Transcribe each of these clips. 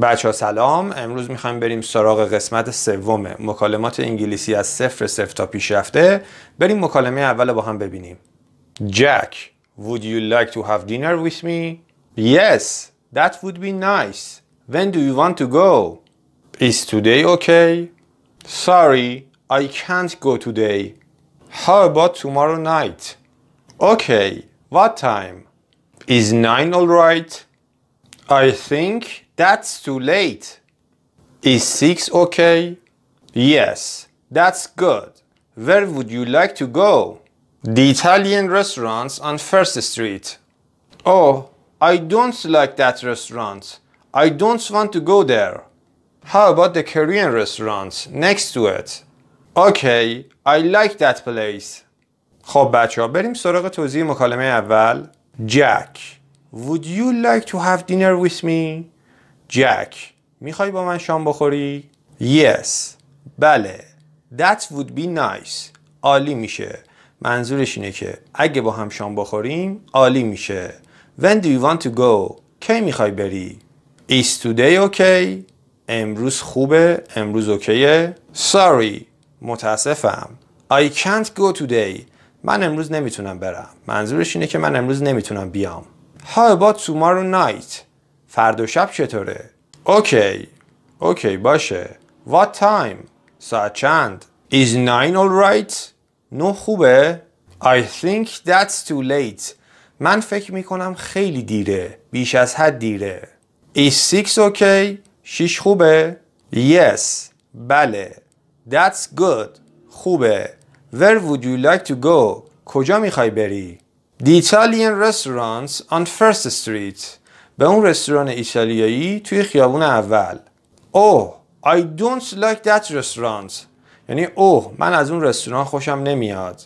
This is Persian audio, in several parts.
بچه ها سلام امروز میخوایم بریم سراغ قسمت سوم مکالمات انگلیسی از صفر صفر تا رفته بریم مکالمه اول با هم ببینیم جک Would you like to have dinner with me? Yes, that would be nice. When do you want to go? Is today okay? Sorry, I can't go today. How about tomorrow night? Okay, what time? Is nine alright? I think That's too late. Is 6 okay? Yes, that's good. Where would you like to go? The Italian restaurants on First Street. Oh, I don't like that restaurant. I don't want to go there. How about the Korean restaurant next to it? Okay, I like that place. خب بچه ها بریم سراغ توضیح مکالمه اول. Jack, would you like to have dinner with me? جک میخوای با من شام بخوری؟ yes بله that would be nice عالی میشه منظورش اینه که اگه با هم شام بخوریم عالی میشه when do you want to go کی میخوای بری is today okay امروز خوبه امروز اوکیه sorry متاسفم I can't go today من امروز نمیتونم برم منظورش اینه که من امروز نمیتونم بیام How about tomorrow night فردا شب چطوره اوکی اوکی باشه What time ساعت چند Is 9 alright نه خوبه I think that's too late من فکر میکنم خیلی دیره بیش از حد دیره Is six okay 6 خوبه Yes بله That's good خوبه Where would you like to go کجا میخوای بری The Italian restaurants on First Street به اون رستوران ایتالیایی توی خیابون اول اوه oh, I don't like that restaurant یعنی اوه oh, من از اون رستوران خوشم نمیاد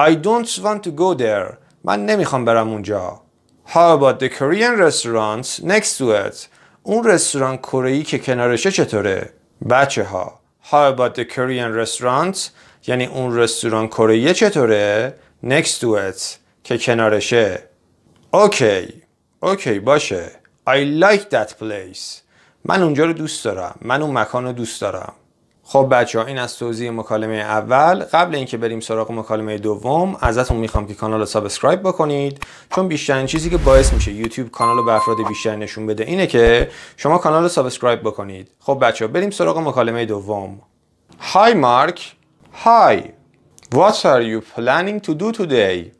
I don't want to go there من نمیخوام برم اونجا How about the Korean restaurant next to it اون رستوران کره که کنارشه چطوره بچه ها How about the Korean restaurant یعنی اون رستوران کره چطوره next to it که کنارشه اوکی okay. اوکی باشه I like that place من اونجا رو دوست دارم من اون مکان رو دوست دارم خب بچه ها این از توضیح مکالمه اول قبل اینکه بریم سراغ مکالمه دوم ازتون میخوام که کانال رو سابسکرایب بکنید چون بیشترین چیزی که باعث میشه یوتیوب کانال رو به افراد بیشتر نشون بده اینه که شما کانال رو سابسکرایب بکنید خب بچه ها بریم سراغ مکالمه دوم Hi Mark Hi What are you planning to do today?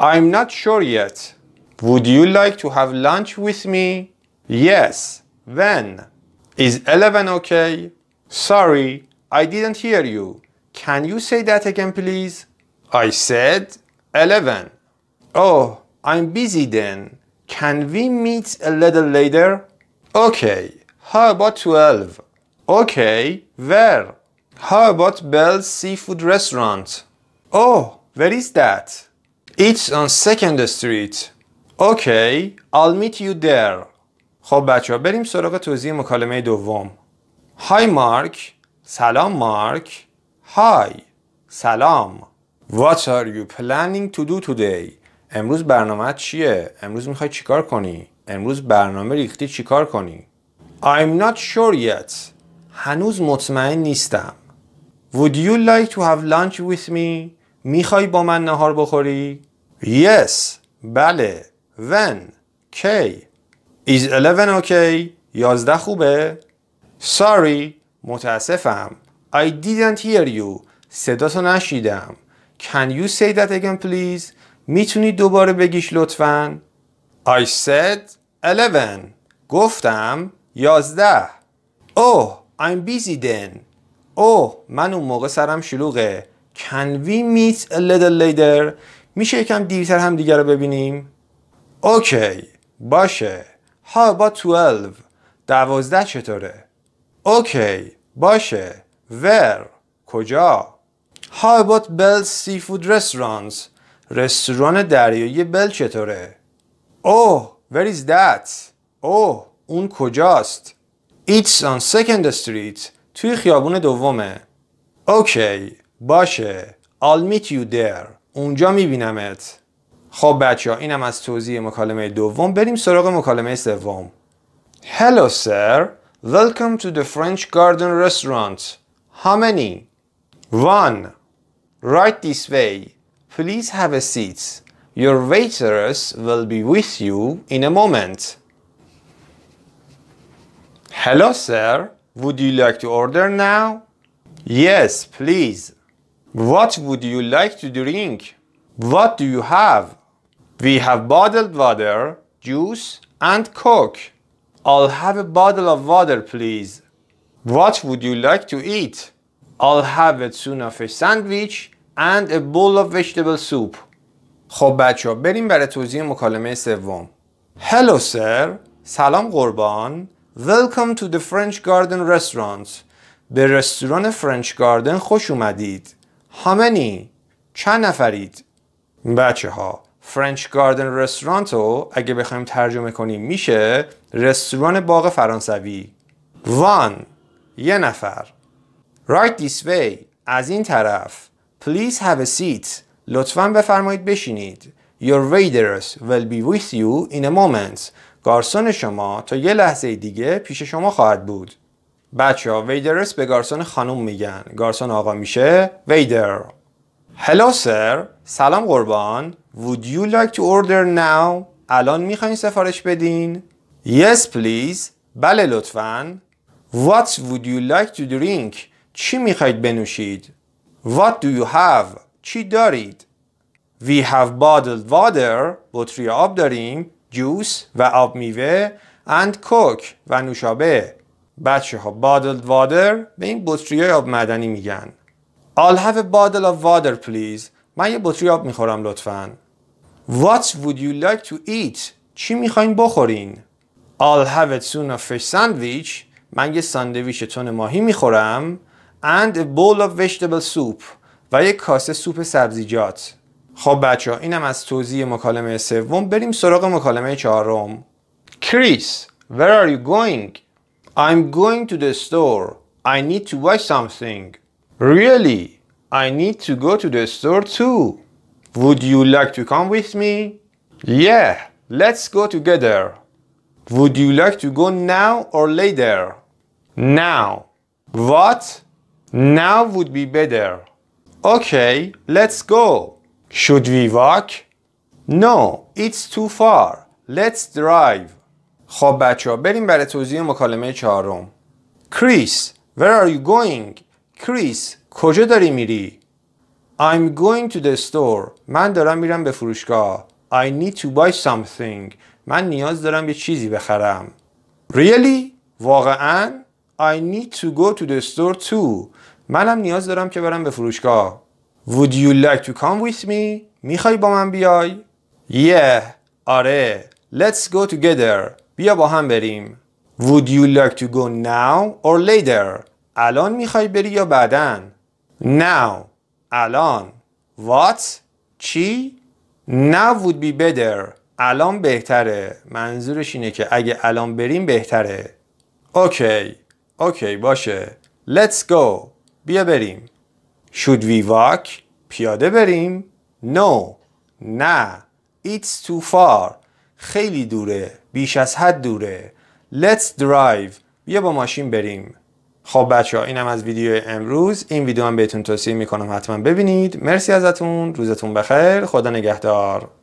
I'm not sure yet Would you like to have lunch with me? Yes. When? Is 11 okay? Sorry, I didn't hear you. Can you say that again, please? I said 11. Oh, I'm busy then. Can we meet a little later? Okay, how about 12? Okay, where? How about Bell's Seafood Restaurant? Oh, where is that? It's on 2nd Street. Okay, I'll meet you there. خب بچه ها بریم سراغ توضیح مکالمه دوم. Hi Mark. سلام مارک. Hi. سلام. What are you planning to do today? امروز برنامه چیه؟ امروز میخوای چیکار کنی؟ امروز برنامه ریختی چیکار کنی؟ I'm not sure yet. هنوز مطمئن نیستم. Would you like to have lunch with me? میخوای با من نهار بخوری؟ Yes. بله. when کی is 11 okay 11 خوبه sorry متاسفم I didn't hear you تو نشیدم Can you say that again please میتونی دوباره بگیش لطفا I said 11 گفتم 11 Oh I'm busy then Oh من اون موقع سرم شلوغه Can we meet a little later میشه یکم دیرتر هم دیگر رو ببینیم اوکی باشه ها با 12 دوازده چطوره اوکی باشه ور کجا How بل سی فود Restaurants رستوران دریایی بل چطوره اوه oh، وریز where is that اوه oh، اون کجاست It's on second street توی خیابون دومه اوکی باشه I'll meet you there اونجا میبینمت خب بچه ها اینم از توضیح مکالمه دوم بریم سراغ مکالمه سوم Hello sir Welcome to the French Garden restaurant How many? One Right this way Please have a seat Your waitress will be with you in a moment Hello sir Would you like to order now? Yes please What would you like to drink? What do you have? We have bottled water, juice and coke. I'll have a bottle of water, please. What would you like to eat? I'll have a tuna fish sandwich and a bowl of vegetable soup. خب بچه بریم برای توضیح مکالمه سوم. Hello sir. سلام قربان. Welcome to the French Garden restaurant. به رستوران French Garden. خوش اومدید. How many? چند نفرید؟ بچه ها فرنچ گاردن رستورانت اگه بخوایم ترجمه کنیم میشه رستوران باغ فرانسوی وان یه نفر right this way از این طرف please have a seat لطفا بفرمایید بشینید your waiters will be with you in a moment گارسون شما تا یه لحظه دیگه پیش شما خواهد بود بچه ها ویدرس به گارسون خانم میگن گارسون آقا میشه ویدر Hello sir. سلام قربان. Would you like to order now? الان میخواین سفارش بدین؟ Yes please. بله لطفاً. What would you like to drink? چی میخواید بنوشید؟ What do you have? چی دارید؟ We have bottled water. بطری آب داریم. جوس و آب میوه and کوک و نوشابه. بچه ها bottled water به این بطری آب معدنی میگن. I'll have a bottle of water please. من یه بطری آب میخورم لطفا. What would you like to eat? چی میخواین بخورین؟ I'll have a tuna fish sandwich. من یه ساندویچ تون ماهی میخورم. And a bowl of vegetable soup. و یه کاسه سوپ سبزیجات. خب بچه ها اینم از توضیح مکالمه سوم بریم سراغ مکالمه چهارم. Chris, where are you going? I'm going to the store. I need to buy something. Really? I need to go to the store too. Would you like to come with me? Yeah, let's go together. Would you like to go now or later? Now. What? Now would be better. Okay, let's go. Should we walk? No, it's too far. Let's drive. خب بچه ها بریم برای توضیح مکالمه چهارم. Chris, where are you going? کریس کجا داری میری؟ I'm going to the store. من دارم میرم به فروشگاه. I need to buy something. من نیاز دارم یه چیزی بخرم. Really? واقعا؟ I need to go to the store too. منم نیاز دارم که برم به فروشگاه. Would you like to come with me? میخوای با من بیای؟ Yeah. آره. Let's go together. بیا با هم بریم. Would you like to go now or later? الان میخوای بری یا بعدا now الان what چی now would be better الان بهتره منظورش اینه که اگه الان بریم بهتره اوکی اوکی باشه let's go بیا بریم should we walk پیاده بریم no نه it's too far خیلی دوره بیش از حد دوره let's drive بیا با ماشین بریم خب بچه ها اینم از ویدیو امروز این ویدیو هم بهتون توصیه میکنم حتما ببینید مرسی ازتون روزتون بخیر خدا نگهدار